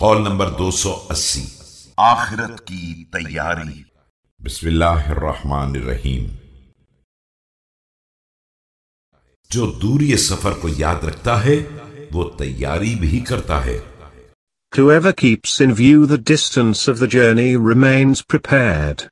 Kaul number 280 आखिरत की तैयारी बिस्मिल्लाहिर्रहमानिर्रहीम जो दूरी सफर को याद रखता है वो तैयारी भी करता है Whoever keeps in view the distance of the journey remains prepared.